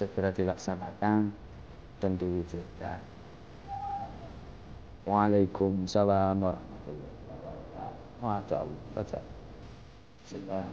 segera dilaksanakan dan diwujudkan. Waalaikumsalam warahmatullahi wabarakatuh. Masya Allah.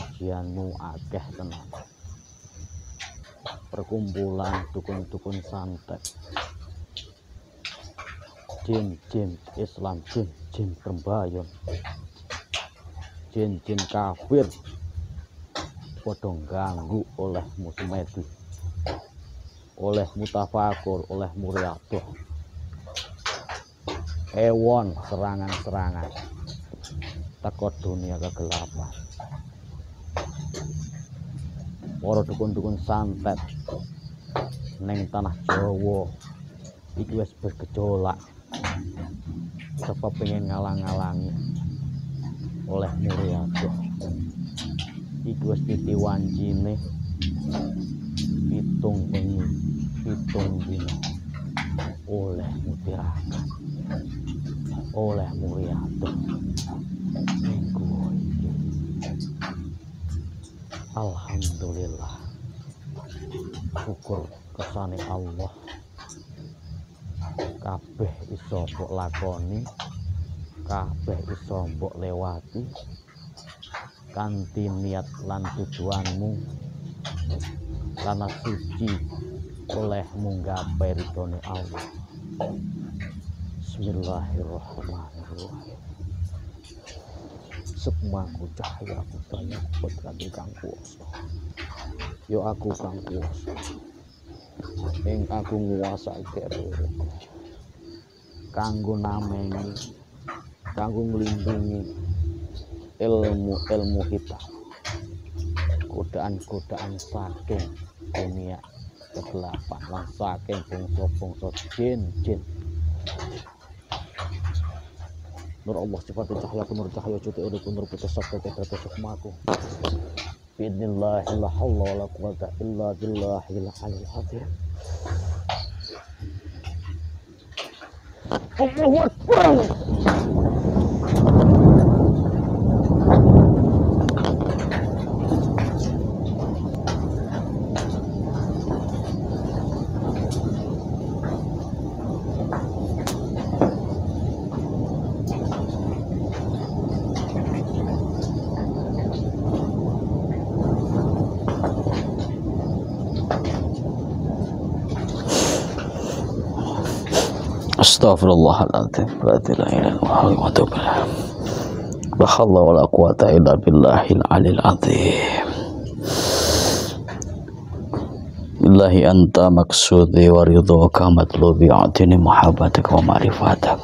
ujianmu akeh tenang. perkumpulan dukun-dukun santet jin jin Islam jin jin perembayon jin jin kafir padha ganggu oleh musmedi oleh mutafakur oleh muriadoh ewon serangan-serangan teko dunia kegelapan para dukun-dukun santet ning tanah Jawa iki wis bergejolak sapa pengen ngalang-alangi oleh Muriado iki wis titi wancine pitung bengi hitung dino oleh Mutiara oleh Muriado Alhamdulillah syukur kesane Allah kabeh iso mbok lakoni kabeh iso mbok lewati Kanti niat lan tujuanmu Tanah suci oleh munggah Allah Bismillahirrahmanirrahim sukma ku cahaya ku tanya berkati kang kuasa yo aku kang kuasa yang aku nguasa kere kanggo namengi kanggo ngelindungi ilmu ilmu kita godaan godaan saking dunia kegelapan lan saking bongso bongso jin jin Nur Allah sifat cahyaku nur cahaya cuti uriku nur putih sabda kata sukmaku Bidnillahi la Allah wa la quwata illa billahi la alil Allahu Akbar استغفر الله العظيم لا اله الا الله واتوب اليه لا حول ولا قوه الا بالله العلي العظيم بالله انت مقصودي ورضاك مطلوبي اعطني محبتك ومعرفتك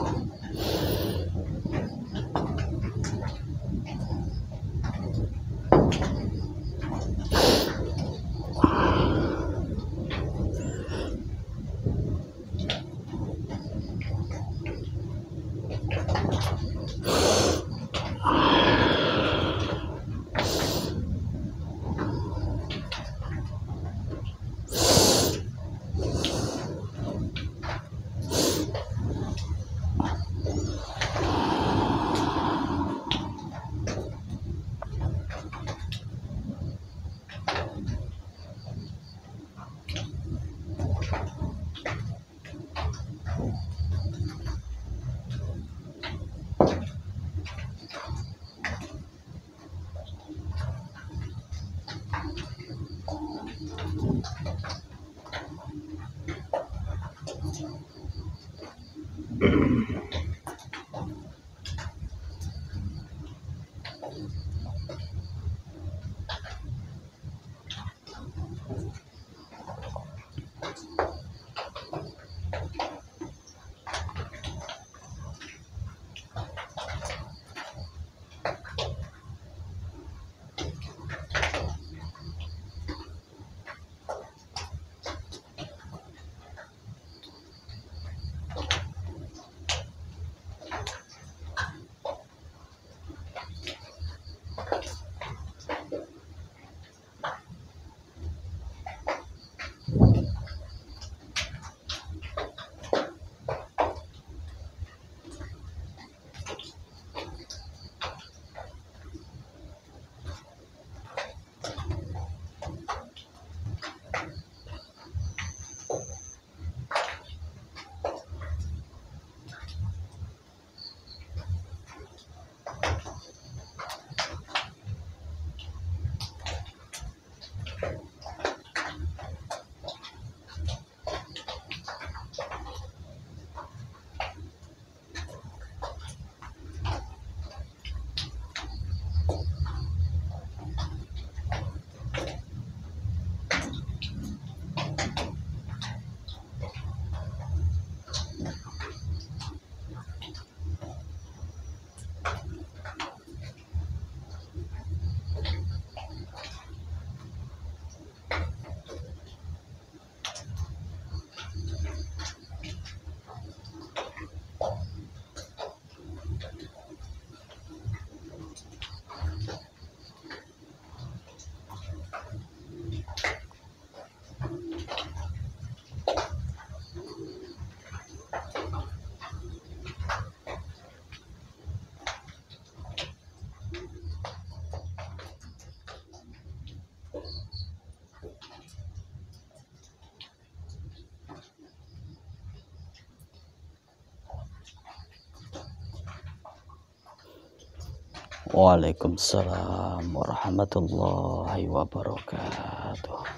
Waalaikumsalam warahmatullahi wabarakatuh.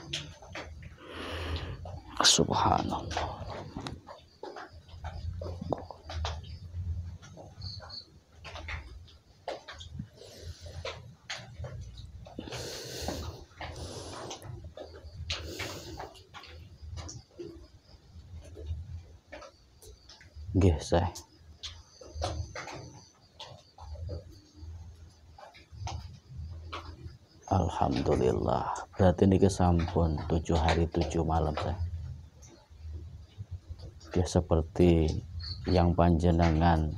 Subhanallah. Gih saya. Alhamdulillah berarti ini kesampun tujuh hari tujuh malam saya ya seperti yang panjenengan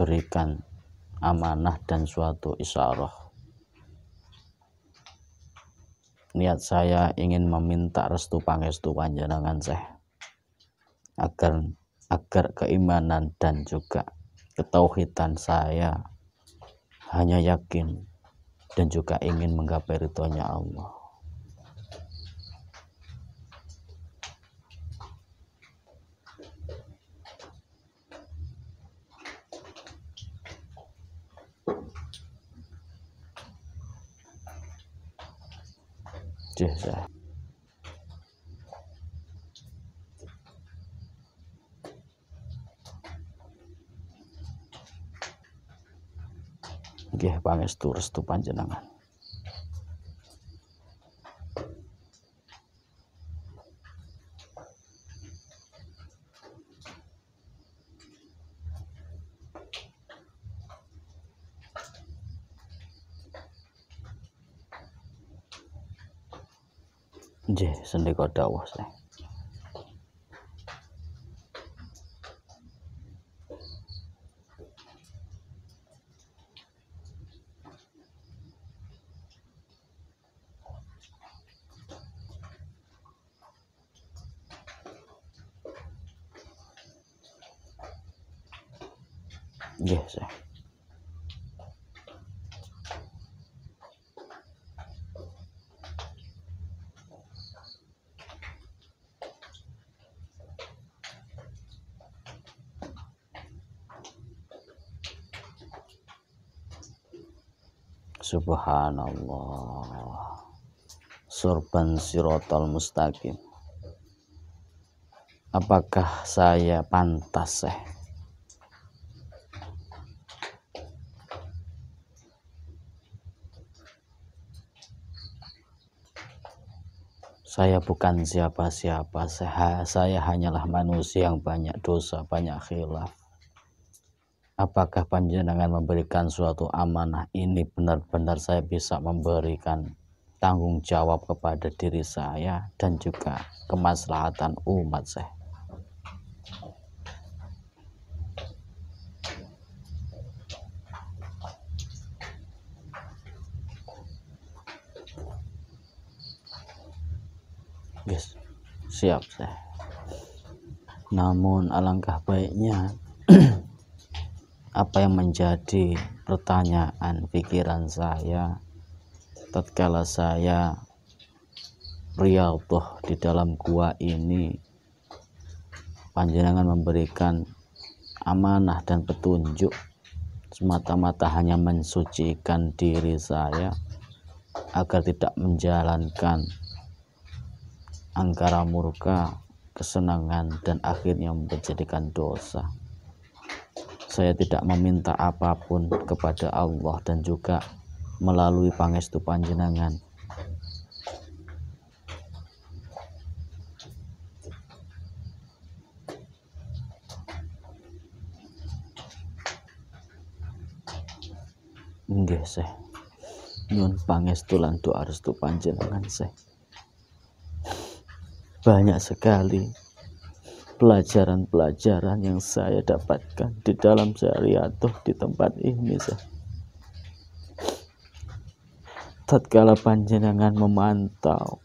berikan amanah dan suatu isyarah niat saya ingin meminta restu pangestu panjenengan saya agar agar keimanan dan juga ketauhidan saya hanya yakin dan juga ingin menggapai ridhonya Allah. sir. inggih pangestu restu panjenengan Nggih, sendika dawuh saya. Yes. Iya, Subhanallah. Surban sirotol mustaqim. Apakah saya pantas, Eh? Saya bukan siapa-siapa, saya hanyalah manusia yang banyak dosa, banyak khilaf. Apakah panjenengan memberikan suatu amanah ini benar-benar saya bisa memberikan tanggung jawab kepada diri saya dan juga kemaslahatan umat saya. siap saya namun alangkah baiknya apa yang menjadi pertanyaan pikiran saya tatkala saya riyadhah di dalam gua ini panjenengan memberikan amanah dan petunjuk semata-mata hanya mensucikan diri saya agar tidak menjalankan angkara murka, kesenangan, dan akhirnya menjadikan dosa. Saya tidak meminta apapun kepada Allah dan juga melalui pangestu panjenengan. Nggih, Syekh. Nyun pangestu lan doa restu panjenengan, Syekh banyak sekali pelajaran-pelajaran yang saya dapatkan di dalam syariatuh di tempat ini saya. tatkala panjenengan memantau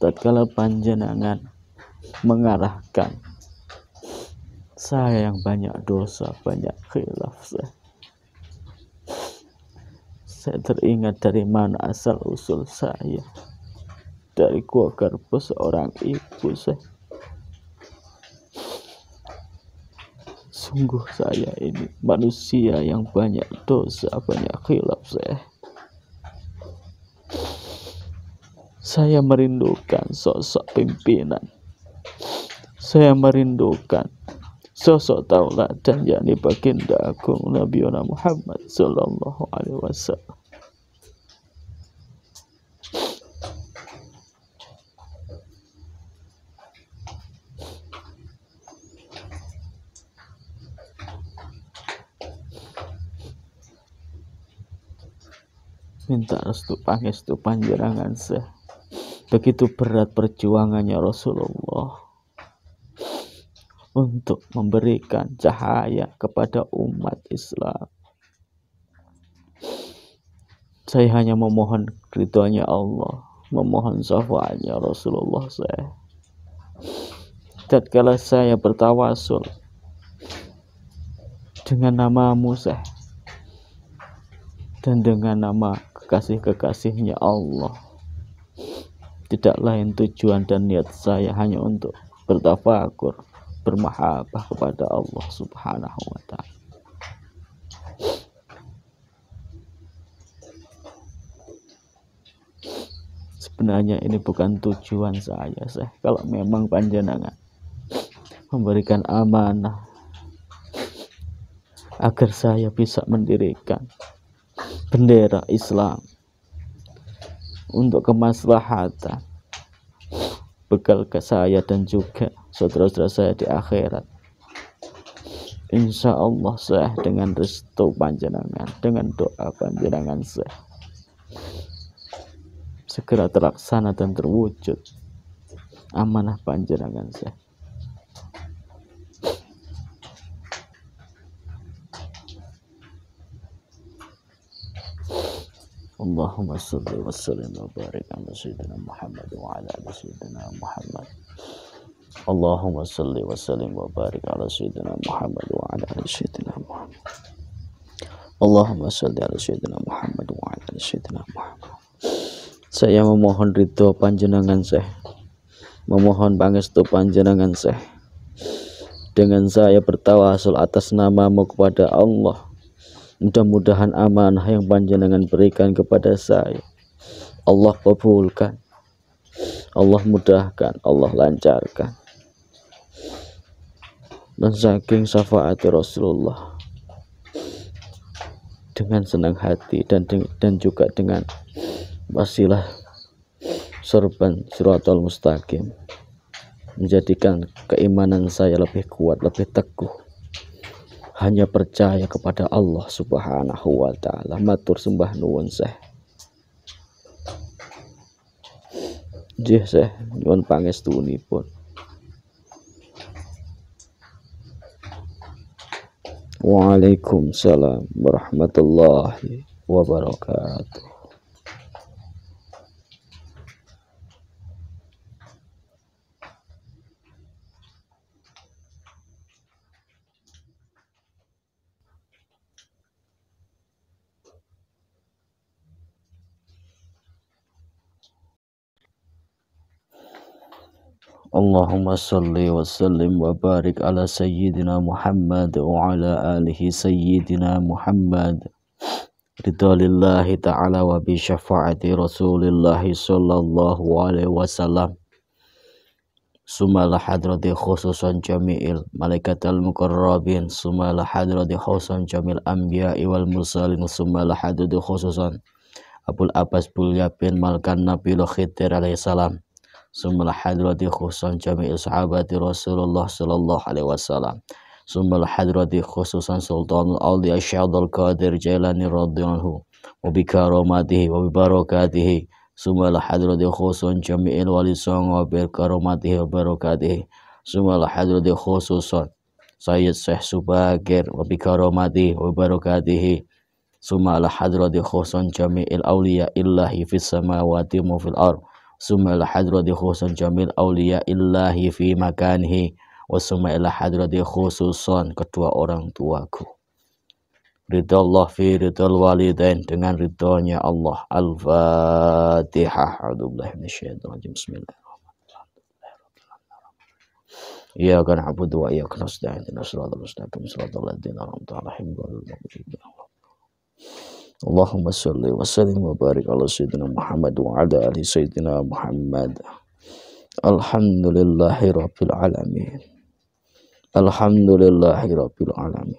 tatkala panjenengan mengarahkan saya yang banyak dosa banyak khilaf saya saya teringat dari mana asal usul saya dari gua garpu seorang ibu saya sungguh saya ini manusia yang banyak dosa banyak khilaf saya saya merindukan sosok pimpinan saya merindukan sosok tauladan yakni baginda agung Nabi Muhammad sallallahu alaihi wasallam minta restu ya pangestu panjerangan se begitu berat perjuangannya Rasulullah untuk memberikan cahaya kepada umat Islam saya hanya memohon ridhonya Allah memohon syafaatnya Rasulullah saya tatkala saya bertawasul dengan nama musa dan dengan nama kekasih-kekasihnya Allah tidak lain tujuan dan niat saya hanya untuk bertafakur bermahabah kepada Allah subhanahu wa ta'ala sebenarnya ini bukan tujuan saya sih. kalau memang panjenengan memberikan amanah agar saya bisa mendirikan bendera Islam untuk kemaslahatan bekal ke saya dan juga saudara-saudara saya di akhirat Insya Allah saya dengan restu panjenengan dengan doa panjenengan saya segera terlaksana dan terwujud amanah panjenengan saya Allahumma salli wa sallim wa barik ala sayyidina Muhammad wa ala ali sayyidina Muhammad Allahumma salli wa sallim wa barik ala sayyidina Muhammad wa ala ali sayyidina Muhammad Allahumma salli ala sayyidina Muhammad wa ala ali sayyidina Muhammad Saya memohon ridho panjenengan Syekh memohon pangestu panjenengan Syekh dengan saya bertawasul atas namamu kepada Allah Mudah-mudahan amanah yang panjang dengan berikan kepada saya. Allah kabulkan. Allah mudahkan, Allah lancarkan. Dan saking syafaat Rasulullah dengan senang hati dan dan juga dengan wasilah serban suratul mustaqim menjadikan keimanan saya lebih kuat, lebih teguh hanya percaya kepada Allah Subhanahu wa taala matur sembah nuwun Syekh Nggih Syekh nyuwun pangestunipun Waalaikumsalam warahmatullahi wabarakatuh اللهم صل وسلم وبارك على سيدنا محمد وعلى آله سيدنا محمد رضا الله تعالى وبشفاعة رسول الله صلى الله عليه وسلم ثم لحضرة خصوصا جميع الملائكة المقربين ثم لحضرة خصوصا جميع الأنبياء والمرسلين ثم لحضرة خصوصا أبو الأباس بن يابين ملك النبي الخضر عليه السلام ثم الحضرة خصوصا جميع صحابة رسول الله صلى الله عليه وسلم ثم الحضرة خصوصا سلطان الأولياء الشهد القادر جيلاني رضي الله وبكرامته وببركاته ثم الحضرة خصوصا جميع الوالدين وبكرامته وبركاته ثم الحضرة خصوصا سيد شيخ سباكر وبكرامته وبركاته ثم الحضرة خصوصا جميع الأولياء الله في السماوات وفي الأرض summa ila hadrati khususan jamil aulia illahi fi makanihi wa summa ila hadrati khususan kedua orang tuaku Ridha Allah fi ridha walidain dengan ridhonya Allah. Al-Fatihah. A'udzubillahi minasyaitonirrajim. Bismillahirrahmanirrahim. Iyyaka na'budu wa iyyaka nasta'in. Ihdinash shiratal mustaqim, shiratal ladzina an'amta 'alaihim ghairil maghdubi اللهم صل وسلم وبارك على سيدنا محمد وعلى آل سيدنا محمد الحمد لله رب العالمين الحمد لله رب العالمين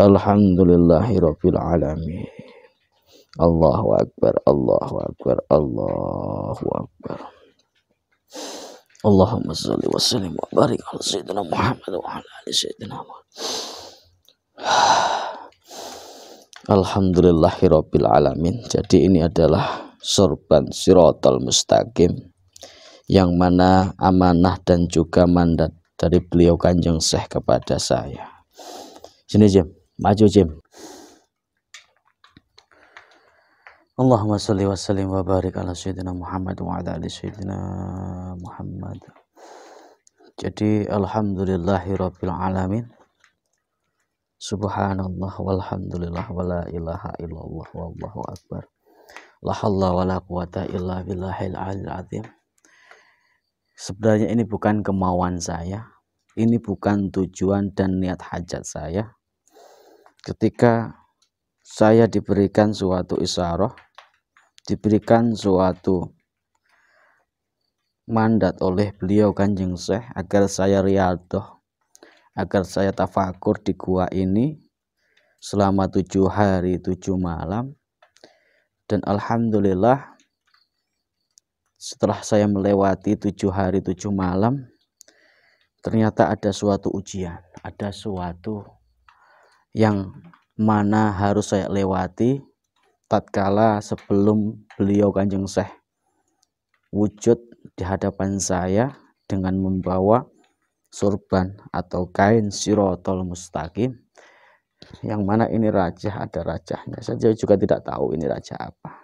الحمد لله رب العالمين الله أكبر الله أكبر الله أكبر اللهم صل وسلم وبارك على سيدنا محمد وعلى آل سيدنا محمد Alhamdulillahirabbil Jadi ini adalah sorban sirotol mustaqim yang mana amanah dan juga mandat dari beliau Kanjeng Seh kepada saya. Sini Jim, maju Jim. Allahumma salli wa sallim wa barik ala sayyidina Muhammad wa ala ali sayyidina Muhammad. Jadi alhamdulillahirabbil alamin. Subhanallah walhamdulillah wala ilaha illallah wallahu akbar. La haula wala quwata illa billahil aliyil azim. Sebenarnya ini bukan kemauan saya. Ini bukan tujuan dan niat hajat saya. Ketika saya diberikan suatu isyarah, diberikan suatu mandat oleh beliau Kanjeng Syekh agar saya riadoh agar saya tafakur di gua ini selama tujuh hari tujuh malam dan alhamdulillah setelah saya melewati tujuh hari tujuh malam ternyata ada suatu ujian ada suatu yang mana harus saya lewati tatkala sebelum beliau kanjeng seh wujud di hadapan saya dengan membawa surban atau kain sirotol mustaqim yang mana ini raja ada rajahnya saja juga tidak tahu ini raja apa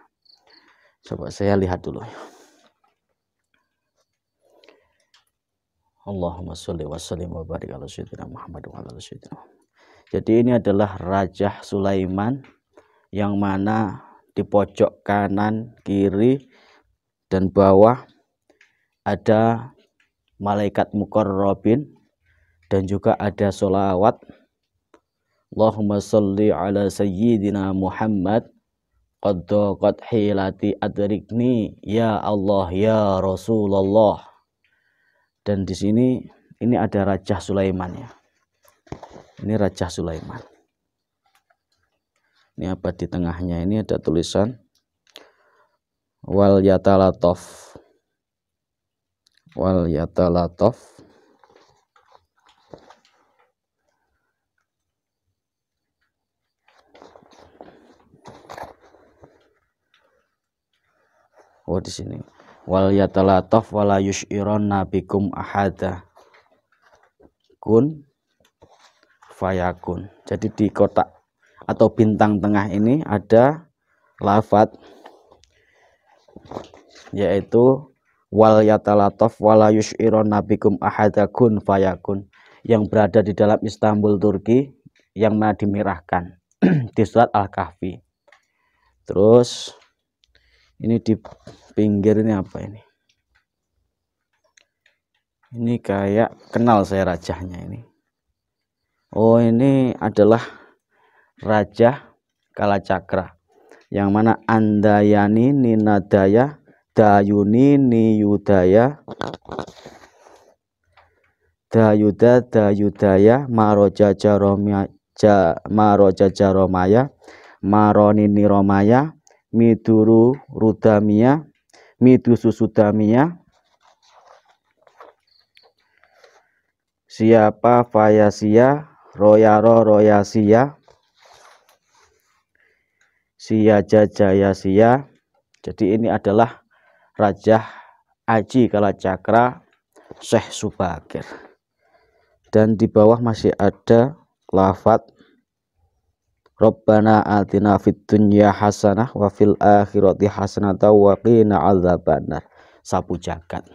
coba saya lihat dulu Allahumma sholli wa sallim wa barik ala sayyidina Muhammad wa ala sayyidina jadi ini adalah raja Sulaiman yang mana di pojok kanan, kiri, dan bawah ada malaikat mukor Robin dan juga ada solawat Allahumma salli ala sayyidina Muhammad qad qad hilati adrikni ya Allah ya Rasulullah dan di sini ini ada Raja Sulaiman ya ini Raja Sulaiman ini apa di tengahnya ini ada tulisan wal yatalatov wal yatalataf Oh di sini wal yatalataf wala yushironna nabikum ahada kun fayakun jadi di kotak atau bintang tengah ini ada lafat yaitu wal Yatalatov, wala yushiron nabikum ahadakun fayakun yang berada di dalam Istanbul Turki yang mana dimirahkan di surat Al-Kahfi terus ini di pinggir ini apa ini ini kayak kenal saya rajahnya ini oh ini adalah Raja Kalacakra yang mana Andayani Ninadaya dayunini yudaya dayuda dayudaya maroja jaromaya ja, maroja jaromaya maronini romaya miduru rudamia midususudamia. siapa fayasia royaro royasia sia jajaya sia jadi ini adalah Raja Aji Kalacakra Syekh Subakir dan di bawah masih ada lafat Rabbana atina fid dunya hasanah wa fil akhirati hasanah wa qina adzabannar sapu jagat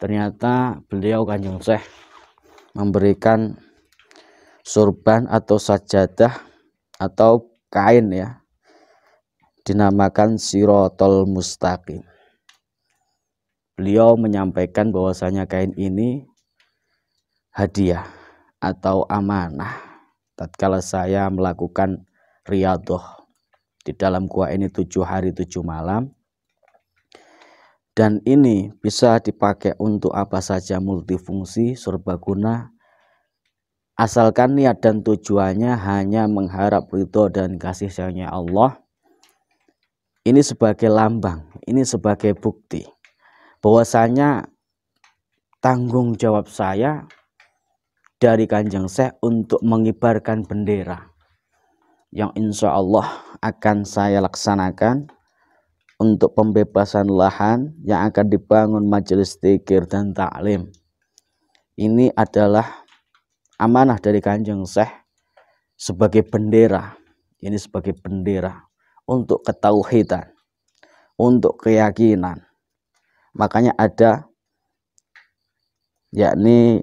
ternyata beliau kanjeng Syekh memberikan surban atau sajadah atau kain ya dinamakan sirotol mustaqim beliau menyampaikan bahwasanya kain ini hadiah atau amanah tatkala saya melakukan riadoh di dalam gua ini tujuh hari tujuh malam dan ini bisa dipakai untuk apa saja multifungsi serbaguna asalkan niat dan tujuannya hanya mengharap ridho dan kasih sayangnya Allah ini sebagai lambang, ini sebagai bukti bahwasanya tanggung jawab saya dari Kanjeng Syekh untuk mengibarkan bendera yang insya Allah akan saya laksanakan untuk pembebasan lahan yang akan dibangun majelis tikir dan taklim. Ini adalah amanah dari Kanjeng Syekh sebagai bendera. Ini sebagai bendera untuk ketauhidan, untuk keyakinan. Makanya ada yakni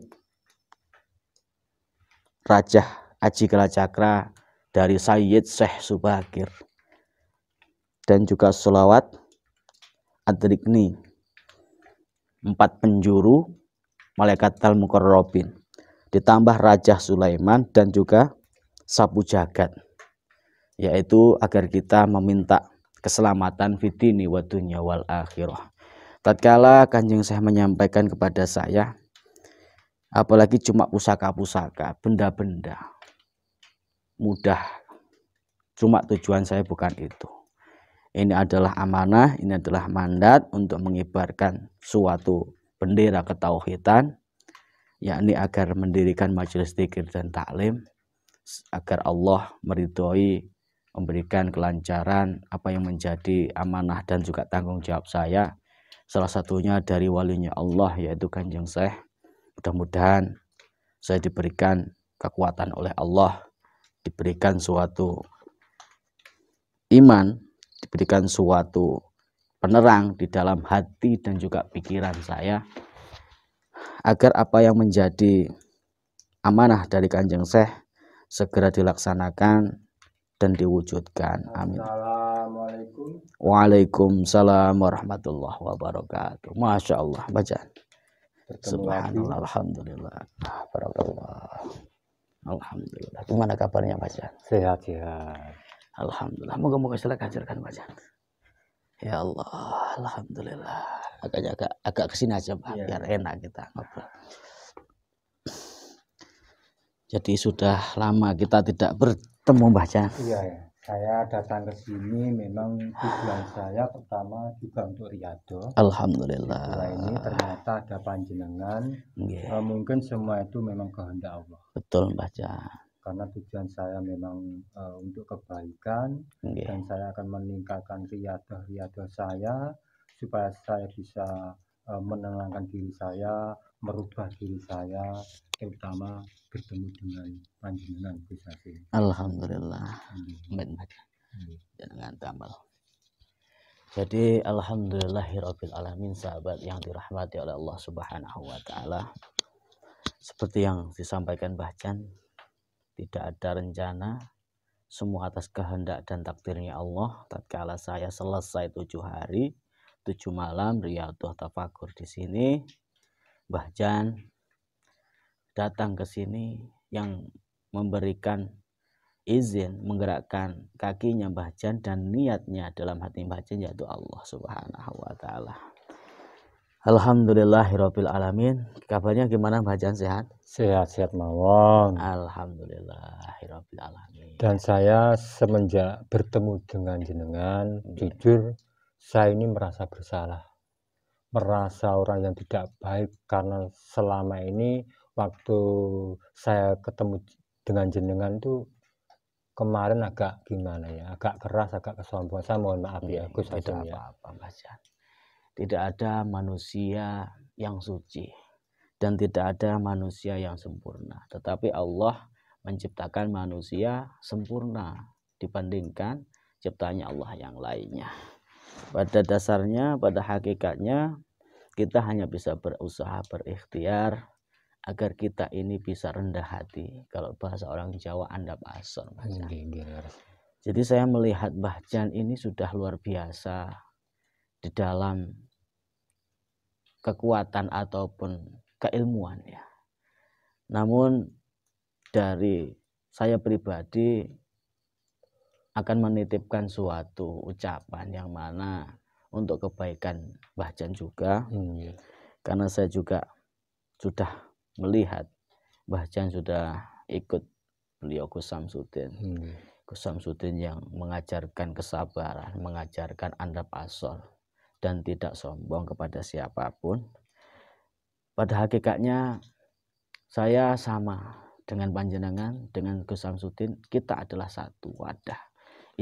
Raja Aji Cakra dari Sayyid Syekh Subakir dan juga selawat Adrikni empat penjuru malaikat Al Mukarrabin ditambah Raja Sulaiman dan juga sapu jagat yaitu agar kita meminta keselamatan fitini wa dunya wal akhirah. Tatkala Kanjeng saya menyampaikan kepada saya apalagi cuma pusaka-pusaka, benda-benda mudah. Cuma tujuan saya bukan itu. Ini adalah amanah, ini adalah mandat untuk mengibarkan suatu bendera ketauhidan yakni agar mendirikan majelis zikir dan taklim agar Allah meridhoi memberikan kelancaran apa yang menjadi amanah dan juga tanggung jawab saya. Salah satunya dari walinya Allah yaitu Kanjeng Syekh. Mudah-mudahan saya diberikan kekuatan oleh Allah, diberikan suatu iman, diberikan suatu penerang di dalam hati dan juga pikiran saya agar apa yang menjadi amanah dari Kanjeng Syekh segera dilaksanakan dan diwujudkan. Amin. Waalaikumsalam warahmatullahi wabarakatuh. Masya Allah Baca. Subhanallah, alhamdulillah, barakallah. Alhamdulillah. Gimana kabarnya Baca? Sehat ya. Alhamdulillah. Moga-moga silahkan ajarkan Baca. Ya Allah, alhamdulillah. Agak agak agak kesini aja Pak, ya. biar enak kita ngobrol. Jadi sudah lama kita tidak ber temu Mbah Jan? Iya, ya. saya datang ke sini memang tujuan saya pertama juga untuk riado. Alhamdulillah. Setelah ini ternyata ada panjenengan. Yeah. Uh, eh, mungkin semua itu memang kehendak Allah. Betul Mbah Jan. Karena tujuan saya memang uh, untuk kebaikan yeah. dan saya akan meningkatkan riadah riado saya supaya saya bisa uh, menenangkan diri saya, merubah diri saya, terutama bertemu dengan panjenengan Gus Alhamdulillah. Benar. Jangan tambal. Jadi alhamdulillahirabbil alamin sahabat yang dirahmati oleh Allah Subhanahu wa taala. Seperti yang disampaikan Mbah Jan, tidak ada rencana semua atas kehendak dan takdirnya Allah. Tatkala saya selesai tujuh hari, tujuh malam riyadhah tafakur di sini, Mbah Jan datang ke sini yang memberikan izin menggerakkan kakinya Mbah Jan dan niatnya dalam hati Mbah Jan yaitu Allah Subhanahu wa taala. Alhamdulillahirabbil alamin. Kabarnya gimana Mbah Jan sehat? Sehat sehat mawon. Alhamdulillahirabbil alamin. Dan saya semenjak bertemu dengan jenengan hmm. jujur saya ini merasa bersalah. Merasa orang yang tidak baik karena selama ini waktu saya ketemu dengan jenengan tuh kemarin agak gimana ya agak keras agak kesombongan saya mohon maaf ya iya, iya, Gus tidak ya. apa-apa Mas Jan tidak ada manusia yang suci dan tidak ada manusia yang sempurna tetapi Allah menciptakan manusia sempurna dibandingkan ciptanya Allah yang lainnya pada dasarnya pada hakikatnya kita hanya bisa berusaha berikhtiar agar kita ini bisa rendah hati. Kalau bahasa orang Jawa anda asor. Ya. Jadi saya melihat Mbah ini sudah luar biasa di dalam kekuatan ataupun keilmuan ya. Namun dari saya pribadi akan menitipkan suatu ucapan yang mana untuk kebaikan Mbah juga. Hmm, iya. Karena saya juga sudah melihat bahkan sudah ikut beliau Kusam Sudin hmm. Kusam Sudin yang mengajarkan kesabaran mengajarkan Anda asor dan tidak sombong kepada siapapun pada hakikatnya saya sama dengan panjenengan dengan Kusam Sudin kita adalah satu wadah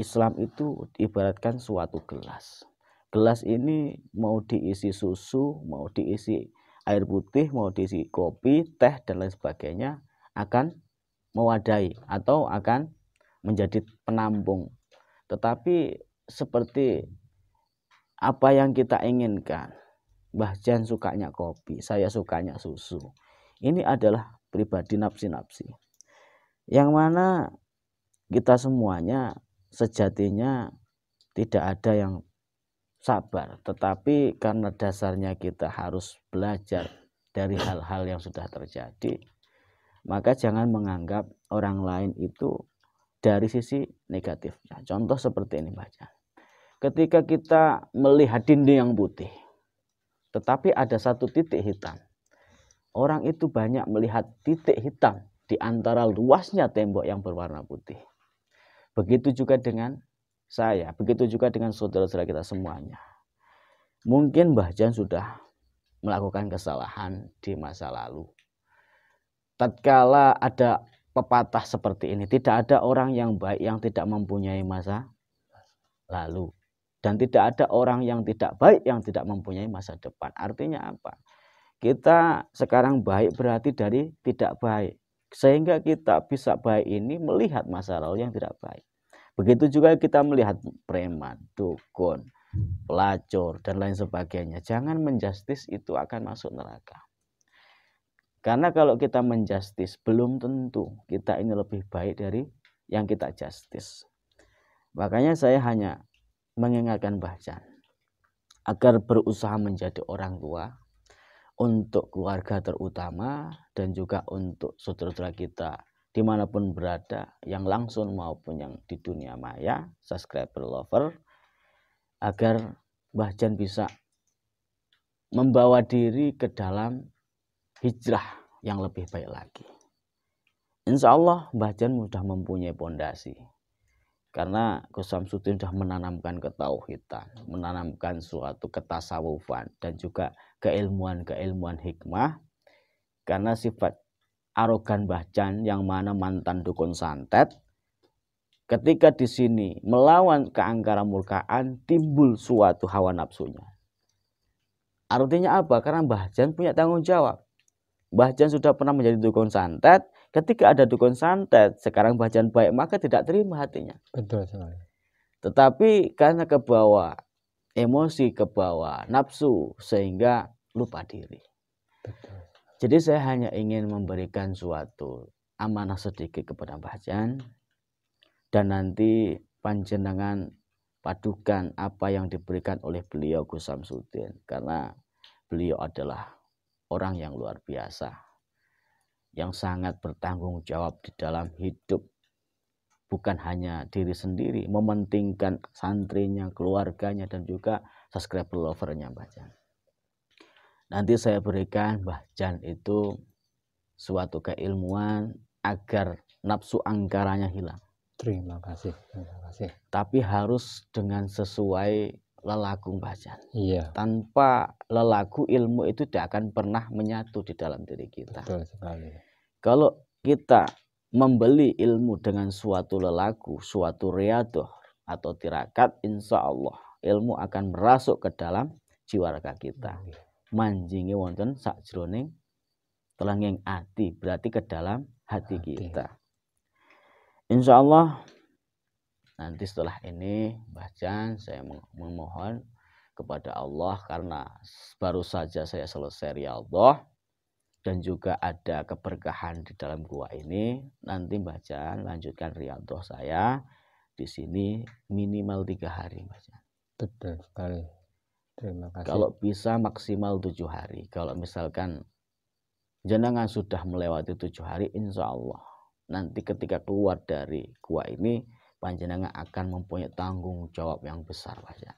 Islam itu ibaratkan suatu gelas gelas ini mau diisi susu mau diisi air putih mau diisi kopi teh dan lain sebagainya akan mewadai atau akan menjadi penampung tetapi seperti apa yang kita inginkan Mbah Jan sukanya kopi saya sukanya susu ini adalah pribadi nafsi-nafsi yang mana kita semuanya sejatinya tidak ada yang sabar, tetapi karena dasarnya kita harus belajar dari hal-hal yang sudah terjadi, maka jangan menganggap orang lain itu dari sisi negatifnya. Contoh seperti ini baca. Ketika kita melihat dinding yang putih, tetapi ada satu titik hitam. Orang itu banyak melihat titik hitam di antara luasnya tembok yang berwarna putih. Begitu juga dengan saya. Begitu juga dengan saudara-saudara kita semuanya. Mungkin Mbah Jan sudah melakukan kesalahan di masa lalu. Tatkala ada pepatah seperti ini, tidak ada orang yang baik yang tidak mempunyai masa lalu. Dan tidak ada orang yang tidak baik yang tidak mempunyai masa depan. Artinya apa? Kita sekarang baik berarti dari tidak baik. Sehingga kita bisa baik ini melihat masa lalu yang tidak baik. Begitu juga kita melihat preman, dukun, pelacur, dan lain sebagainya. Jangan menjustis itu akan masuk neraka. Karena kalau kita menjustis, belum tentu kita ini lebih baik dari yang kita justice. Makanya saya hanya mengingatkan bacaan agar berusaha menjadi orang tua untuk keluarga terutama dan juga untuk saudara-saudara kita dimanapun berada, yang langsung maupun yang di dunia maya, subscriber lover, agar Mbah Jan bisa membawa diri ke dalam hijrah yang lebih baik lagi. Insya Allah Mbah Jan sudah mempunyai pondasi. Karena Gus Samsudin sudah menanamkan ketauhidan, menanamkan suatu ketasawufan dan juga keilmuan-keilmuan hikmah. Karena sifat arogan bacan yang mana mantan dukun santet ketika di sini melawan keangkara murkaan timbul suatu hawa nafsunya. Artinya apa? Karena Mbah punya tanggung jawab. Mbah sudah pernah menjadi dukun santet. Ketika ada dukun santet, sekarang Mbah baik maka tidak terima hatinya. Betul sekali. Tetapi karena ke bawah emosi ke bawah nafsu sehingga lupa diri. Betul. Jadi saya hanya ingin memberikan suatu amanah sedikit kepada Jan dan nanti Panjenengan padukan apa yang diberikan oleh beliau Gus Samsudin karena beliau adalah orang yang luar biasa yang sangat bertanggung jawab di dalam hidup bukan hanya diri sendiri mementingkan santrinya keluarganya dan juga subscriber lovernya Mbah Jan. Nanti saya berikan bahjan itu suatu keilmuan agar nafsu angkaranya hilang. Terima kasih, terima kasih. Tapi harus dengan sesuai lelaku bahjan. Iya. Tanpa lelaku ilmu itu tidak akan pernah menyatu di dalam diri kita. Betul sekali. Kalau kita membeli ilmu dengan suatu lelaku, suatu riadoh atau tirakat, insya Allah ilmu akan merasuk ke dalam jiwa raga kita. Iya manjingi wonten sakjroning yang hati, berarti ke dalam hati okay. kita insya Allah nanti setelah ini bacaan saya memohon kepada Allah karena baru saja saya selesai riyadhah dan juga ada keberkahan di dalam gua ini nanti bacaan lanjutkan riyadhah saya di sini minimal tiga hari baca. betul sekali Terima kasih. Kalau bisa maksimal tujuh hari. Kalau misalkan jenengan sudah melewati tujuh hari, insya Allah nanti ketika keluar dari gua ini, panjenengan akan mempunyai tanggung jawab yang besar, Pak ya.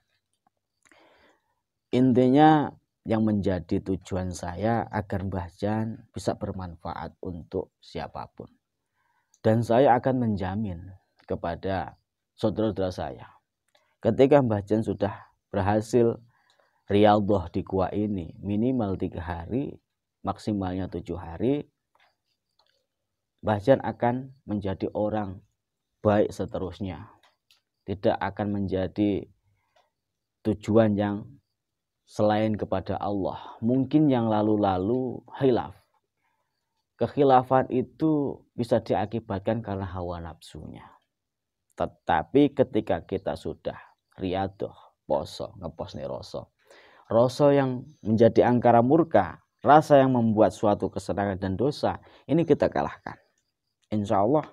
Intinya yang menjadi tujuan saya agar Mbah Jan bisa bermanfaat untuk siapapun. Dan saya akan menjamin kepada saudara-saudara saya. Ketika Mbah Jan sudah berhasil riyadhah di gua ini minimal tiga hari maksimalnya tujuh hari bahjan akan menjadi orang baik seterusnya tidak akan menjadi tujuan yang selain kepada Allah mungkin yang lalu-lalu hilaf kekhilafan itu bisa diakibatkan karena hawa nafsunya tetapi ketika kita sudah riadoh poso ngepos nih rosok rasa yang menjadi angkara murka, rasa yang membuat suatu kesenangan dan dosa, ini kita kalahkan. Insya Allah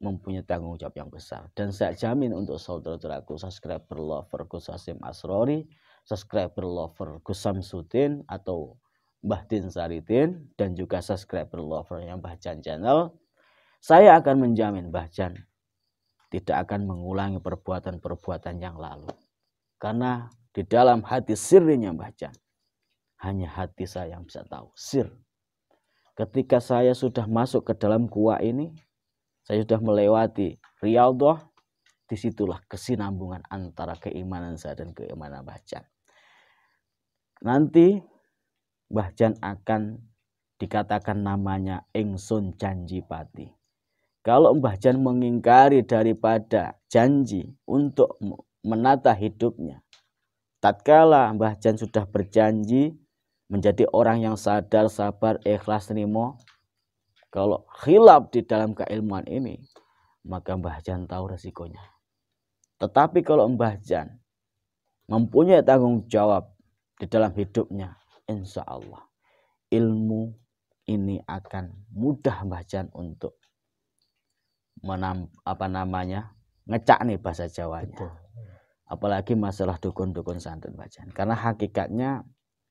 mempunyai tanggung jawab yang besar. Dan saya jamin untuk saudara-saudaraku, subscriber lover Gus Hasim Asrori, subscriber lover Gus Samsudin atau Mbah Din Saritin, dan juga subscriber lover yang Mbah Jan Channel, saya akan menjamin Mbah Jan tidak akan mengulangi perbuatan-perbuatan yang lalu. Karena di dalam hati Sirinya baca. Hanya hati saya yang bisa tahu sir. Ketika saya sudah masuk ke dalam gua ini, saya sudah melewati riyadhah, disitulah kesinambungan antara keimanan saya dan keimanan baca. Nanti Mbah Jan akan dikatakan namanya Engsun Janji Pati. Kalau Mbah Jan mengingkari daripada janji untuk menata hidupnya, tatkala Mbah Jan sudah berjanji menjadi orang yang sadar, sabar, ikhlas, nimo. Kalau hilap di dalam keilmuan ini, maka Mbah Jan tahu resikonya. Tetapi kalau Mbah Jan mempunyai tanggung jawab di dalam hidupnya, insya Allah ilmu ini akan mudah Mbah Jan untuk menam, apa namanya ngecak nih bahasa Jawanya. Betul apalagi masalah dukun-dukun santun bacaan karena hakikatnya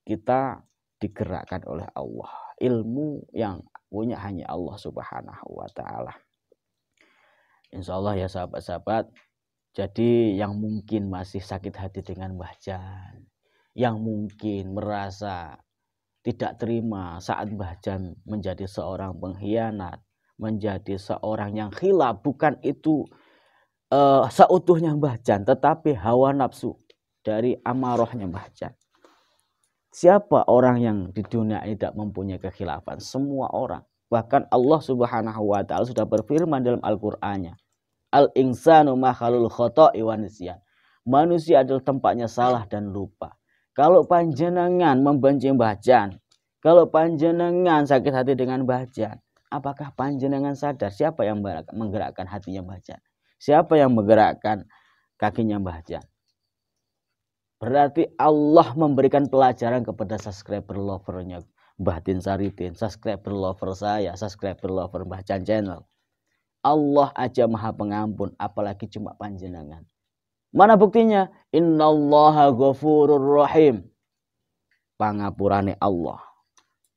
kita digerakkan oleh Allah ilmu yang punya hanya Allah subhanahu wa ta'ala insya Allah ya sahabat-sahabat jadi yang mungkin masih sakit hati dengan bacaan yang mungkin merasa tidak terima saat bacaan menjadi seorang pengkhianat menjadi seorang yang khilaf bukan itu uh, seutuhnya Mbah Jan, tetapi hawa nafsu dari amarahnya Mbah Jan. Siapa orang yang di dunia ini tidak mempunyai kekhilafan? Semua orang. Bahkan Allah Subhanahu wa taala sudah berfirman dalam Al-Qur'annya. Al-insanu mahalul khoto'i wa Manusia adalah tempatnya salah dan lupa. Kalau panjenengan membenci Mbah Jan, kalau panjenengan sakit hati dengan Mbah Jan, apakah panjenengan sadar siapa yang menggerakkan hatinya Mbah Jan? Siapa yang menggerakkan kakinya Mbah Jan? Berarti Allah memberikan pelajaran kepada subscriber lovernya Mbah Din Saritin, subscriber lover saya, subscriber lover Mbah Jan Channel. Allah aja maha pengampun, apalagi cuma panjenengan. Mana buktinya? Inna Allah ghafurur rahim. Pangapurane Allah.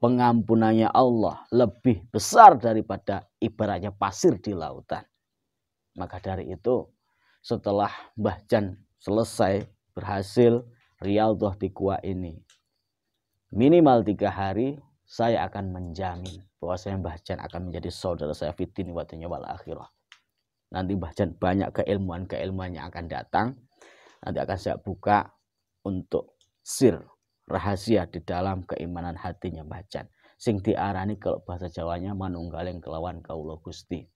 Pengampunannya Allah lebih besar daripada ibaratnya pasir di lautan. Maka dari itu setelah Mbah Jan selesai berhasil di gua ini minimal tiga hari saya akan menjamin bahwa saya Mbah Jan akan menjadi saudara saya fitin waktunya wal akhirah. Nanti Mbah Jan banyak keilmuan keilmuannya akan datang. Nanti akan saya buka untuk sir rahasia di dalam keimanan hatinya Mbah Jan sing diarani kalau bahasa Jawanya manunggaling kelawan kaulo Gusti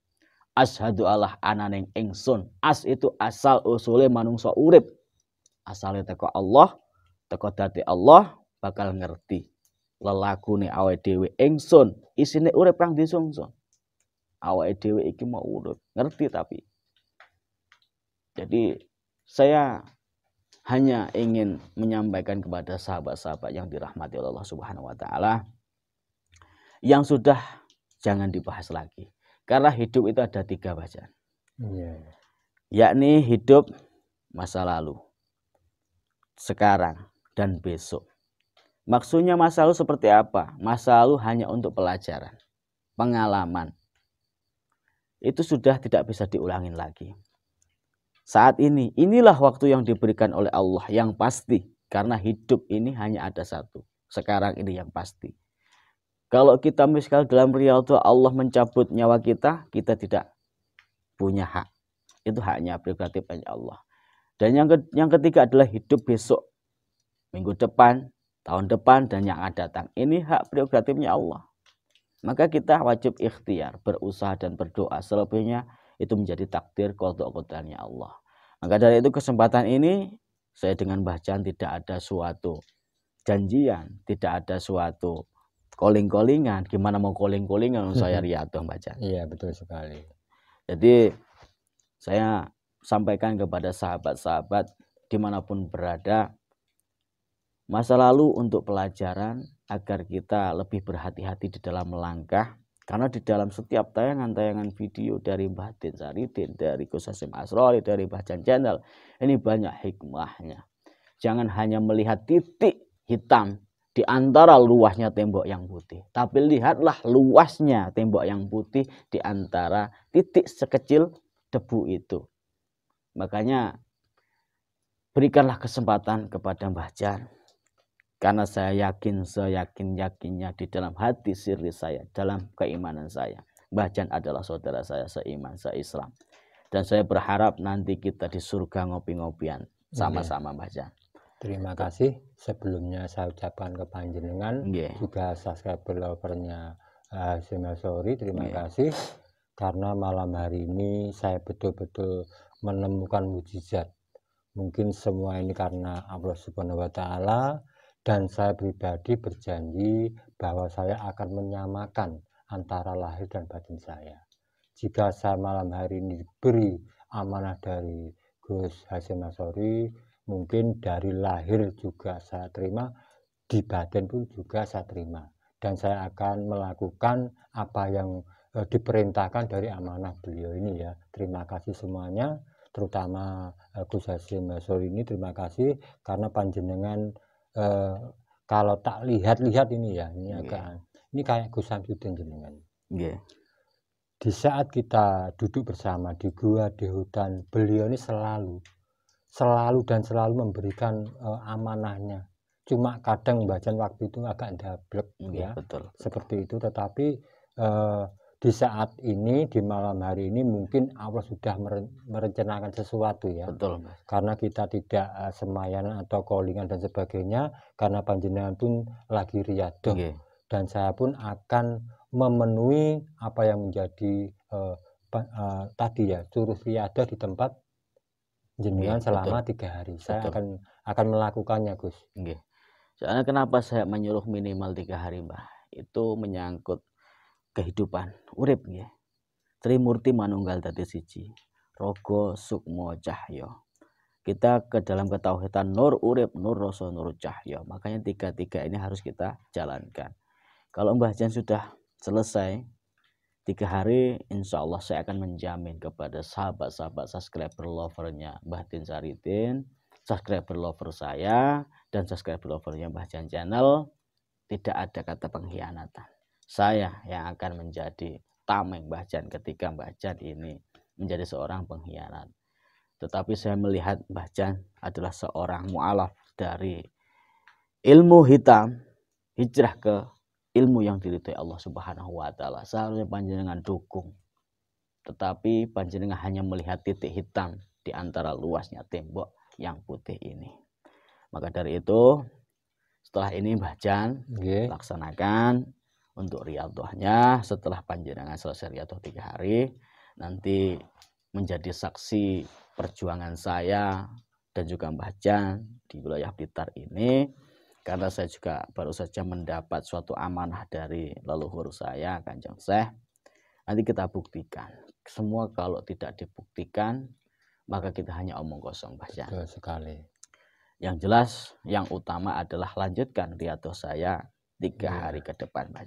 Ashadu Allah ananeng engsun. As itu asal usule manungso urip. asalnya teko Allah, teko dati Allah bakal ngerti. lelaku Lelakune awe dewe engsun. Isine urip kang disungsun. Awe dewe iki mau urip. Ngerti tapi. Jadi saya hanya ingin menyampaikan kepada sahabat-sahabat yang dirahmati Allah Subhanahu wa taala yang sudah jangan dibahas lagi. Karena hidup itu ada tiga bacaan. Yeah. Yakni hidup masa lalu, sekarang, dan besok. Maksudnya masa lalu seperti apa? Masa lalu hanya untuk pelajaran, pengalaman. Itu sudah tidak bisa diulangin lagi. Saat ini, inilah waktu yang diberikan oleh Allah yang pasti. Karena hidup ini hanya ada satu. Sekarang ini yang pasti kalau kita miskal dalam itu Allah mencabut nyawa kita, kita tidak punya hak. Itu haknya prerogatif hanya Allah. Dan yang yang ketiga adalah hidup besok, minggu depan, tahun depan dan yang akan datang. Ini hak prerogatifnya Allah. Maka kita wajib ikhtiar, berusaha dan berdoa selebihnya itu menjadi takdir kodok kodoknya Allah. Maka dari itu kesempatan ini saya dengan bacaan tidak ada suatu janjian, tidak ada suatu calling-callingan, gimana mau calling-callingan saya riatuh baca. Iya, betul sekali. Jadi saya sampaikan kepada sahabat-sahabat dimanapun berada masa lalu untuk pelajaran agar kita lebih berhati-hati di dalam melangkah karena di dalam setiap tayangan-tayangan video dari Mbah Din Saridin, dari Gus Hasim Asrori, dari Mbah Jan Channel, ini banyak hikmahnya. Jangan hanya melihat titik hitam di antara luasnya tembok yang putih. Tapi lihatlah luasnya tembok yang putih di antara titik sekecil debu itu. Makanya berikanlah kesempatan kepada Mbah Jan. Karena saya yakin, saya yakin yakinnya di dalam hati sirri saya, dalam keimanan saya. Mbah Jan adalah saudara saya seiman, seislam. Dan saya berharap nanti kita di surga ngopi-ngopian iya. sama-sama Mbah Jan. Terima kasih. Sebelumnya saya ucapkan ke panjenengan yeah. juga subscriber lovernya uh, eh, Sori. Terima yeah. kasih karena malam hari ini saya betul-betul menemukan mujizat. Mungkin semua ini karena Allah Subhanahu wa taala dan saya pribadi berjanji bahwa saya akan menyamakan antara lahir dan batin saya. Jika saya malam hari ini diberi amanah dari Gus Hasim Nasori, mungkin dari lahir juga saya terima, di batin pun juga saya terima. Dan saya akan melakukan apa yang eh, diperintahkan dari amanah beliau ini ya. Terima kasih semuanya, terutama eh, Gus Hasim Basur ini terima kasih karena panjenengan eh, kalau tak lihat-lihat ini ya, ini yeah. agak ini kayak Gus Samsudin jenengan. Yeah. Di saat kita duduk bersama di gua, di hutan, beliau ini selalu selalu dan selalu memberikan uh, amanahnya cuma kadang bacaan waktu itu agak dablek iya, ya, ya betul seperti itu tetapi uh, di saat ini di malam hari ini mungkin Allah sudah merencanakan sesuatu ya betul mas. karena kita tidak uh, semayan atau callingan dan sebagainya karena panjenengan pun lagi riado okay. Iya. dan saya pun akan memenuhi apa yang menjadi uh, uh, tadi ya suruh riadah di tempat Iya, jenengan okay, selama betul. tiga hari. Saya betul. akan akan melakukannya, Gus. Okay. Soalnya kenapa saya menyuruh minimal tiga hari, Mbah? Itu menyangkut kehidupan urip ya. Trimurti manunggal tadi siji. Rogo sukmo cahyo. Kita ke dalam ketauhitan nur urip, nur Roso, nur cahyo. Makanya tiga-tiga ini harus kita jalankan. Kalau Mbah Jan sudah selesai tiga hari insya Allah saya akan menjamin kepada sahabat-sahabat subscriber lovernya Mbah Tin Saritin subscriber lover saya dan subscriber lovernya Mbah Jan Channel tidak ada kata pengkhianatan saya yang akan menjadi tameng Mbah Jan ketika Mbah Jan ini menjadi seorang pengkhianat tetapi saya melihat Mbah Jan adalah seorang mu'alaf dari ilmu hitam hijrah ke ilmu yang diridhoi Allah Subhanahu wa taala. Seharusnya panjenengan dukung. Tetapi panjenengan hanya melihat titik hitam di antara luasnya tembok yang putih ini. Maka dari itu setelah ini Mbah Jan okay. laksanakan untuk riadohnya setelah panjenengan selesai riadoh tiga hari nanti menjadi saksi perjuangan saya dan juga Mbah Jan di wilayah Blitar ini karena saya juga baru saja mendapat suatu amanah dari leluhur saya Kanjeng Syekh nanti kita buktikan semua kalau tidak dibuktikan maka kita hanya omong kosong saja Betul sekali yang jelas yang utama adalah lanjutkan diatur saya tiga ya. hari ke depan Pak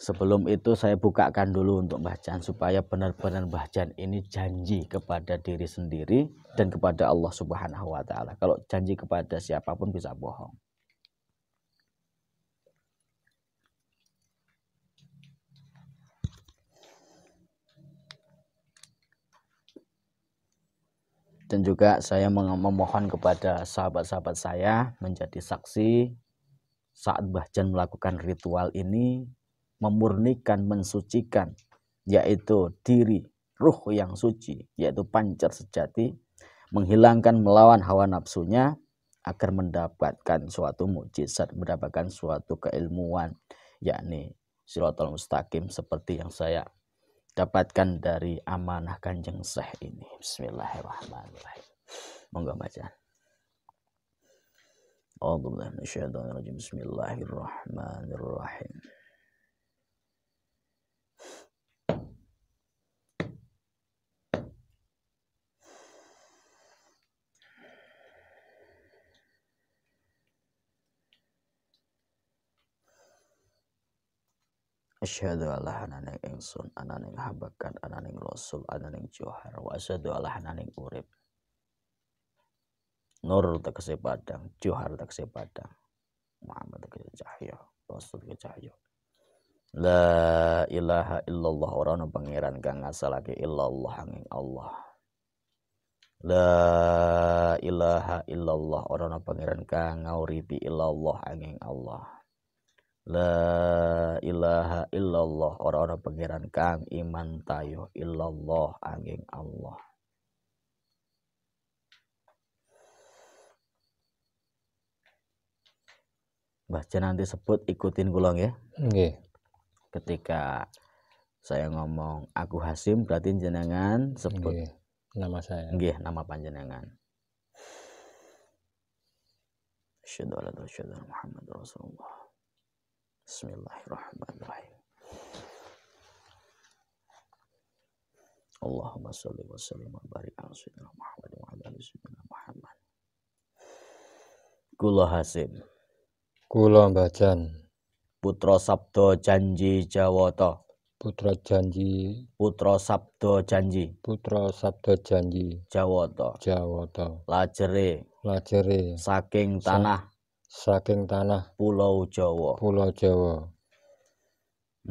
Sebelum itu saya bukakan dulu untuk Mbah Jan supaya benar-benar Mbah Jan ini janji kepada diri sendiri dan kepada Allah Subhanahu wa taala. Kalau janji kepada siapapun bisa bohong. dan juga saya memohon kepada sahabat-sahabat saya menjadi saksi saat Mbah Jan melakukan ritual ini memurnikan, mensucikan, yaitu diri, ruh yang suci, yaitu pancer sejati, menghilangkan melawan hawa nafsunya agar mendapatkan suatu mujizat, mendapatkan suatu keilmuan, yakni sirotol mustaqim seperti yang saya dapatkan dari amanah kanjeng sah ini. Bismillahirrahmanirrahim. Monggo baca. Bismillahirrahmanirrahim. Asyhadu alla hananing ingsun ananing habakan ananing rasul ananing johar wa asyhadu alla hananing urip. Nur tak padang, johar tak padang. Muhammad tak cahya, rasul ke cahya. La ilaha illallah ora ono pangeran kang asalake illallah angin Allah. La ilaha illallah ora ono pangeran kang ngauripi illallah angin Allah. La ilaha illallah orang-orang pangeran kang iman tayo illallah angin Allah. Baca nanti sebut ikutin gulong ya. Okay. Ketika saya ngomong aku Hasim berarti jenengan sebut okay. nama saya. Nggih, nama panjenengan. Asyhadu an la ilaha illallah Muhammadur Rasulullah. Bismillahirrahmanirrahim. Allahumma salli wa sallim wa barik ala sayyidina Muhammad wa ala ali sayyidina Muhammad. Kula Hasim. Kula Bajan. Putra Sabda Janji Jawata. Putra Janji. Putra Sabda Janji. Putra Sabda Janji. Jawata. Jawata. Lajere. Lajere. Saking tanah saking tanah Pulau Jawa. Pulau Jawa.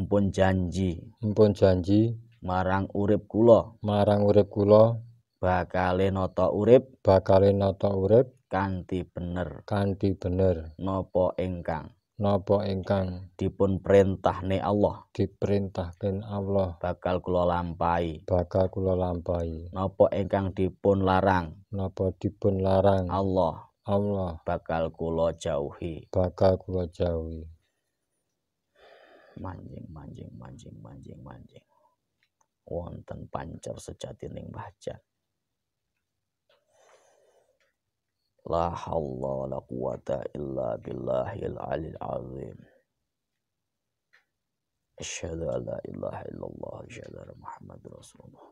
Mpun janji. Mpun janji marang urip kula. Marang urip kula bakale nata urip, bakale nata urip kanthi bener. Kanthi bener. Napa ingkang napa ingkang dipun perintahne Allah diperintahkan Allah bakal kula lampahi bakal kula lampahi napa ingkang dipun larang napa dipun larang Allah Allah bakal kula jauhi bakal kula jauhi manjing manjing manjing manjing manjing wonten pancer sejati ning bahjan la haula wala quwata illa billahil alil azim asyhadu an la ilaha illallah asyhadu anna muhammadar rasulullah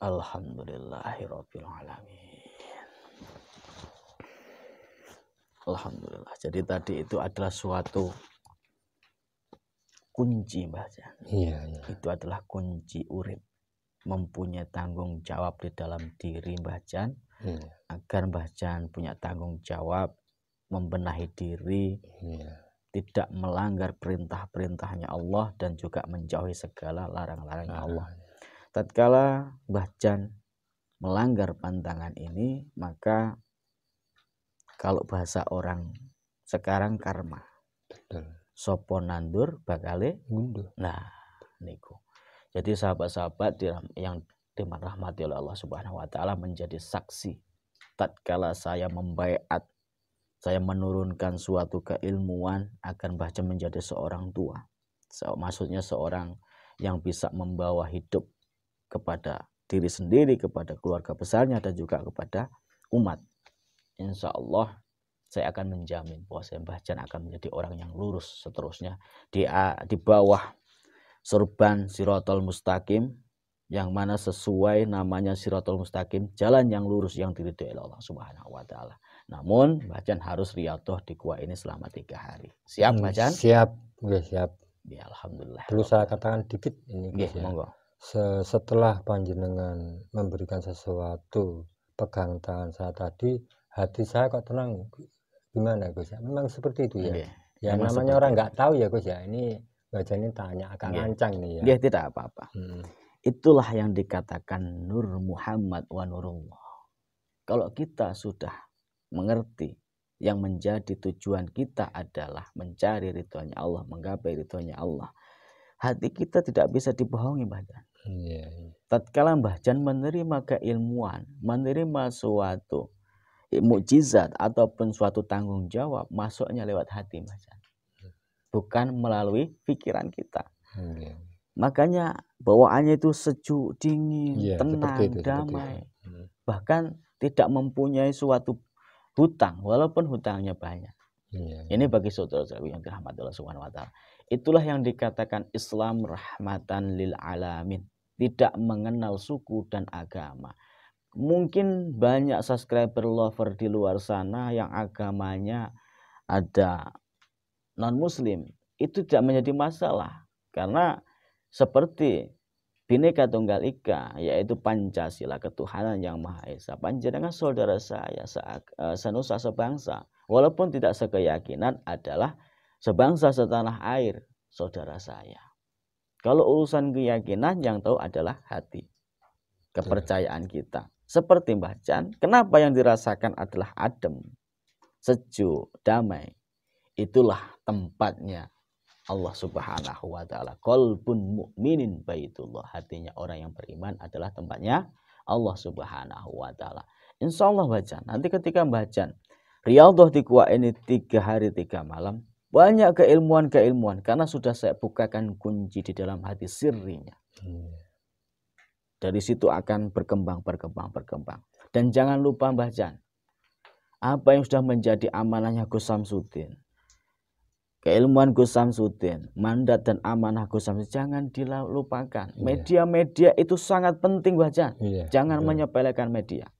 Alhamdulillahirabbil Alhamdulillah. Jadi tadi itu adalah suatu kunci bahasa. Iya, iya. Itu adalah kunci urip mempunyai tanggung jawab di dalam diri Mbah Jan iya. agar Mbah punya tanggung jawab membenahi diri iya. tidak melanggar perintah-perintahnya Allah dan juga menjauhi segala larang-larangnya nah, Allah. Allah iya. Tatkala Mbah melanggar pantangan ini, maka kalau bahasa orang sekarang karma. Betul. Sopo nandur bakale mundur. Nah, niku. Jadi sahabat-sahabat yang dimahmati oleh Allah Subhanahu wa taala menjadi saksi tatkala saya membaiat saya menurunkan suatu keilmuan akan bahkan menjadi seorang tua. So, maksudnya seorang yang bisa membawa hidup kepada diri sendiri, kepada keluarga besarnya, dan juga kepada umat. Insya Allah saya akan menjamin bahwa saya Mbah Jan akan menjadi orang yang lurus seterusnya di, di bawah serban sirotol mustaqim yang mana sesuai namanya sirotol mustaqim jalan yang lurus yang diri oleh Allah Subhanahu wa taala. Namun Mbah Jan harus riatoh di kuah ini selama tiga hari. Siap Mbah Jan? Siap, ya, siap. Ya, alhamdulillah. Perlu saya katakan dikit ini. Ya, monggo setelah panjenengan memberikan sesuatu pegang tangan saya tadi hati saya kok tenang gimana Gus ya memang seperti itu ya yeah. ya memang namanya orang nggak tahu ya Gus ya ini baca ini tanya akan iya. yeah. lancang nih ya dia tidak apa-apa hmm. itulah yang dikatakan Nur Muhammad wa Nurullah kalau kita sudah mengerti yang menjadi tujuan kita adalah mencari ridhonya Allah menggapai ridhonya Allah hati kita tidak bisa dibohongi bahkan Iya, iya. Tatkala Mbah Jan menerima keilmuan, menerima suatu mukjizat ataupun suatu tanggung jawab masuknya lewat hati Mbah Jan. Bukan melalui pikiran kita. Ya. Makanya bawaannya itu sejuk, dingin, ya, tenang, itu, damai. Ya. Bahkan tidak mempunyai suatu hutang walaupun hutangnya banyak. ya. Ini bagi saudara-saudara yang dirahmati Allah Subhanahu wa taala. Itulah yang dikatakan Islam rahmatan lil alamin. Tidak mengenal suku dan agama. Mungkin banyak subscriber lover di luar sana yang agamanya ada non-muslim. Itu tidak menjadi masalah. Karena seperti Bineka Tunggal Ika, yaitu Pancasila ketuhanan yang Maha Esa. Panjenengan saudara saya, se- eh, senusa sebangsa. Walaupun tidak sekeyakinan adalah sebangsa setanah air, saudara saya. Kalau urusan keyakinan yang tahu adalah hati, kepercayaan kita. Seperti Mbah Chan, kenapa yang dirasakan adalah adem, sejuk, damai. Itulah tempatnya Allah Subhanahu wa taala. Kolbun mu'minin baitullah. Hatinya orang yang beriman adalah tempatnya Allah Subhanahu wa taala. Insya Allah baca. Nanti ketika Mbah Chan, Riyadhah di Kuwait ini tiga hari tiga malam banyak keilmuan-keilmuan karena sudah saya bukakan kunci di dalam hati sirinya iya. Dari situ akan berkembang, berkembang, berkembang. Dan jangan lupa Mbah Jan, apa yang sudah menjadi amanahnya Gus Samsudin, keilmuan Gus Samsudin, mandat dan amanah Gus Samsudin jangan dilupakan. Iya. Media-media itu sangat penting Mbah Jan. Iya, jangan menyepelekan media.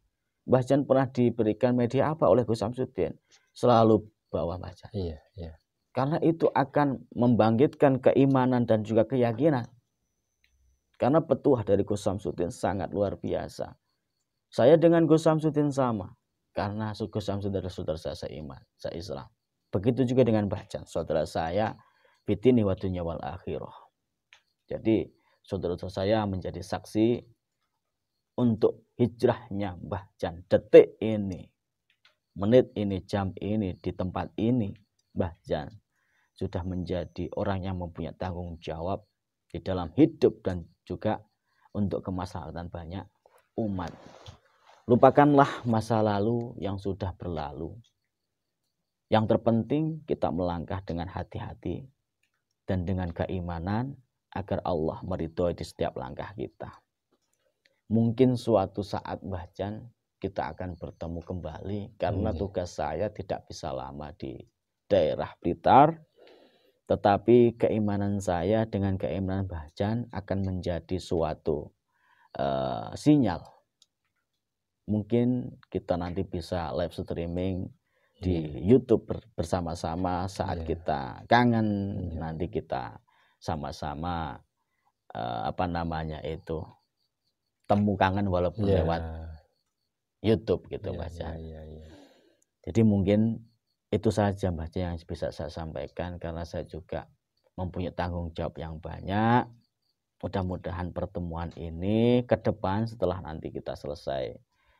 Mbah Jan pernah diberikan media apa oleh Gus Samsudin? Selalu bawa Mbah Jan. Iya, iya. Karena itu akan membangkitkan keimanan dan juga keyakinan. Karena petuah dari Gus Samsudin sangat luar biasa. Saya dengan Gus Samsudin sama. Karena Gus Samsudin adalah saudara saya seiman, saya Islam. Begitu juga dengan bacaan saudara saya fitini wa dunya wal akhirah. Jadi saudara-saudara saya menjadi saksi untuk hijrahnya Mbah detik ini, menit ini, jam ini, di tempat ini. Mbah Jan sudah menjadi orang yang mempunyai tanggung jawab di dalam hidup dan juga untuk kemaslahatan banyak umat. Lupakanlah masa lalu yang sudah berlalu. Yang terpenting kita melangkah dengan hati-hati dan dengan keimanan agar Allah meridhoi di setiap langkah kita. Mungkin suatu saat Jan kita akan bertemu kembali karena iya. tugas saya tidak bisa lama di daerah Blitar tetapi keimanan saya dengan keimanan Bahjan akan menjadi suatu uh, sinyal mungkin kita nanti bisa live streaming di yeah. YouTube bersama-sama saat yeah. kita kangen yeah. nanti kita sama-sama uh, apa namanya itu temu kangen walaupun yeah. lewat YouTube gitu yeah, Mas yeah, yeah, yeah. Iya. Jadi mungkin itu saja Mbak yang bisa saya sampaikan karena saya juga mempunyai tanggung jawab yang banyak. Mudah-mudahan pertemuan ini ke depan setelah nanti kita selesai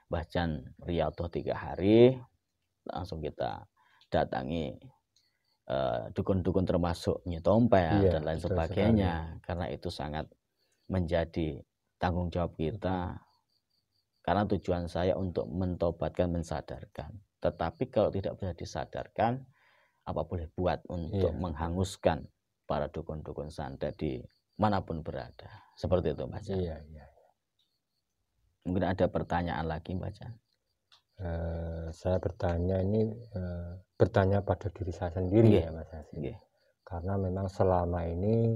bacaan Riyadhah tiga hari langsung kita datangi eh, dukun-dukun uh, termasuk Nyitompel iya, dan lain sebagainya sekali. Ya. karena itu sangat menjadi tanggung jawab kita karena tujuan saya untuk mentobatkan mensadarkan tetapi kalau tidak bisa disadarkan, apa boleh buat untuk yeah. menghanguskan para dukun-dukun santet di manapun berada. Seperti itu, Mbak Jan. Iya, iya. iya. Mungkin ada pertanyaan lagi, Mbak Jan. Uh, saya bertanya ini uh, bertanya pada diri saya sendiri yeah. ya, Mas Jan. Yeah. Karena memang selama ini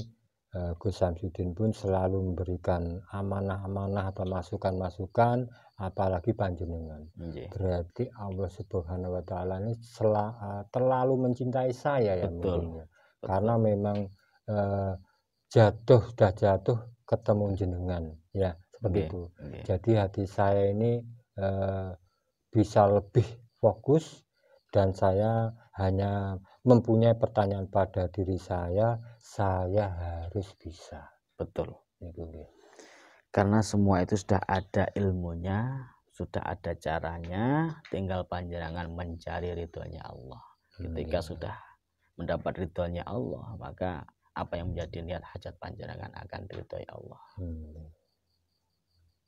Eh, Gus Samsudin pun selalu memberikan amanah-amanah atau masukan-masukan apalagi panjenengan. Yeah. Berarti Allah Subhanahu wa taala ini sel, eh, terlalu mencintai saya ya mungkin. Karena memang uh, jatuh sudah jatuh ketemu jenengan ya seperti okay. itu. Okay. Jadi hati saya ini uh, bisa lebih fokus dan saya hanya mempunyai pertanyaan pada diri saya saya harus bisa betul karena semua itu sudah ada ilmunya sudah ada caranya tinggal panjenengan mencari ritualnya Allah ketika iya. sudah mendapat ritualnya Allah maka apa yang menjadi niat hajat panjenengan akan diridhoi Allah hmm.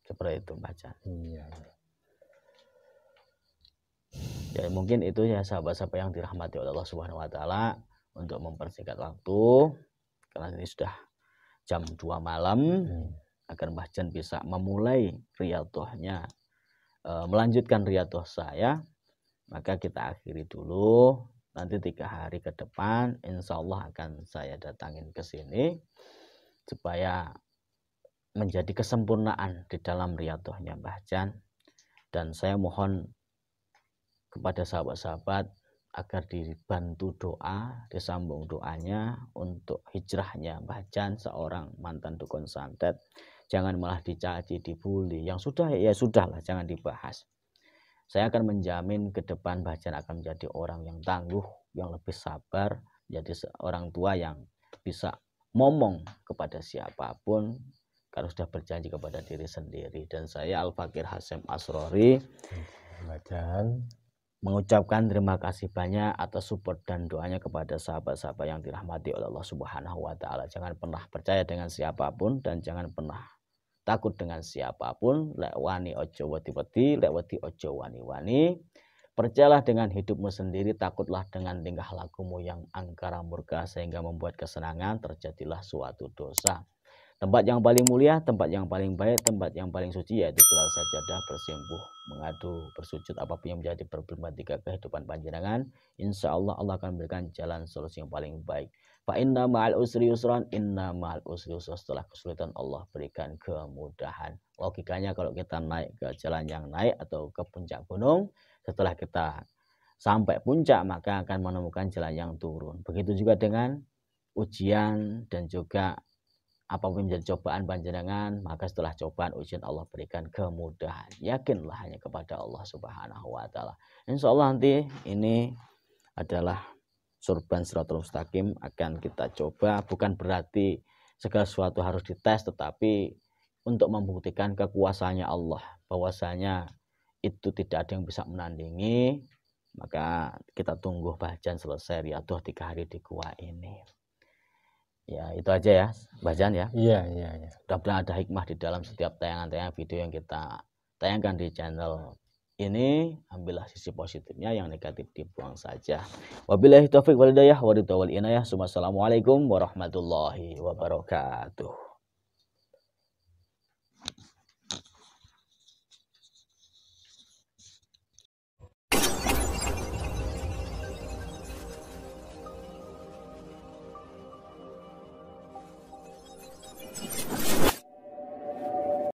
seperti itu baca Ya. Iya. jadi mungkin itu ya sahabat-sahabat yang dirahmati oleh Allah Subhanahu wa taala untuk mempersingkat waktu karena ini sudah jam 2 malam hmm. agar Mbah Jan bisa memulai riyadhahnya e, melanjutkan riyadhah saya maka kita akhiri dulu nanti tiga hari ke depan insya Allah akan saya datangin ke sini supaya menjadi kesempurnaan di dalam riyadhahnya Mbah Jan dan saya mohon kepada sahabat-sahabat agar dibantu doa, disambung doanya untuk hijrahnya bahkan seorang mantan dukun santet. Jangan malah dicaci, dibully. Yang sudah ya sudahlah, jangan dibahas. Saya akan menjamin ke depan bahkan akan menjadi orang yang tangguh, yang lebih sabar, jadi seorang tua yang bisa ngomong kepada siapapun kalau sudah berjanji kepada diri sendiri dan saya Al Fakir Hasem Asrori Bacaan mengucapkan terima kasih banyak atas support dan doanya kepada sahabat-sahabat yang dirahmati oleh Allah Subhanahu wa taala. Jangan pernah percaya dengan siapapun dan jangan pernah takut dengan siapapun. Lek wani ojo wedi-wedi, lek wedi ojo wani-wani. Percayalah dengan hidupmu sendiri, takutlah dengan tingkah lakumu yang angkara murka sehingga membuat kesenangan terjadilah suatu dosa. Tempat yang paling mulia, tempat yang paling baik, tempat yang paling suci yaitu gelar sajadah bersimpuh, mengadu, bersujud apapun yang menjadi problematika kehidupan panjenengan. Insya Allah Allah akan memberikan jalan solusi yang paling baik. Fa inna ma'al usri yusran, inna ma'al usri yusran. Setelah kesulitan Allah berikan kemudahan. Logikanya kalau kita naik ke jalan yang naik atau ke puncak gunung, setelah kita sampai puncak maka akan menemukan jalan yang turun. Begitu juga dengan ujian dan juga apapun menjadi cobaan panjenengan, maka setelah cobaan ujian Allah berikan kemudahan. Yakinlah hanya kepada Allah Subhanahu wa taala. Insya Allah nanti ini adalah surban suratul mustaqim akan kita coba bukan berarti segala sesuatu harus dites tetapi untuk membuktikan kekuasaannya Allah bahwasanya itu tidak ada yang bisa menandingi maka kita tunggu bacaan selesai riaduh tiga hari di gua ini Ya, itu aja ya, Jan ya. Iya, iya, iya. Mudah-mudahan ada hikmah di dalam setiap tayangan-tayangan video yang kita tayangkan di channel ini. Ambillah sisi positifnya, yang negatif dibuang saja. Wabillahi taufik walidayah, waridawal inayah. Assalamualaikum warahmatullahi wabarakatuh.